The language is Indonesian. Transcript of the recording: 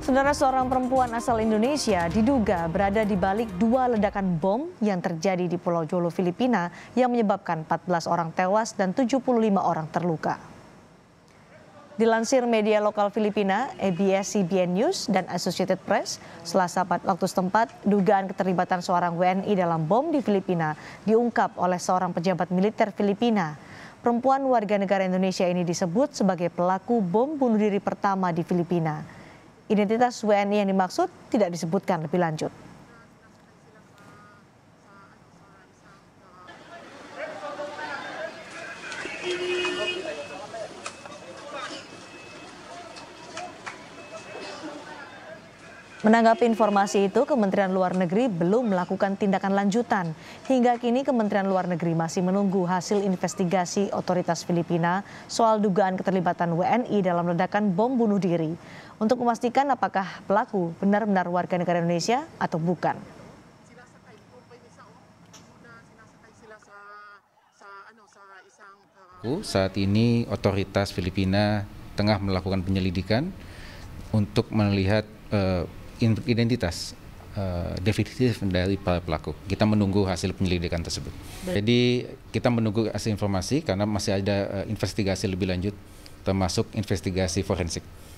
Saudara seorang perempuan asal Indonesia diduga berada di balik dua ledakan bom yang terjadi di Pulau Jolo, Filipina yang menyebabkan 14 orang tewas dan 75 orang terluka. Dilansir media lokal Filipina, ABS CBN News dan Associated Press, selasa waktu setempat, dugaan keterlibatan seorang WNI dalam bom di Filipina diungkap oleh seorang pejabat militer Filipina. Perempuan warga negara Indonesia ini disebut sebagai pelaku bom bunuh diri pertama di Filipina. Identitas WNI yang dimaksud tidak disebutkan lebih lanjut. Menanggapi informasi itu, Kementerian Luar Negeri belum melakukan tindakan lanjutan. Hingga kini Kementerian Luar Negeri masih menunggu hasil investigasi otoritas Filipina soal dugaan keterlibatan WNI dalam ledakan bom bunuh diri untuk memastikan apakah pelaku benar-benar warga negara Indonesia atau bukan. Saat ini otoritas Filipina tengah melakukan penyelidikan untuk melihat eh, identitas uh, definitif dari para pelaku. Kita menunggu hasil penyelidikan tersebut. Baik. Jadi kita menunggu hasil informasi karena masih ada uh, investigasi lebih lanjut termasuk investigasi forensik.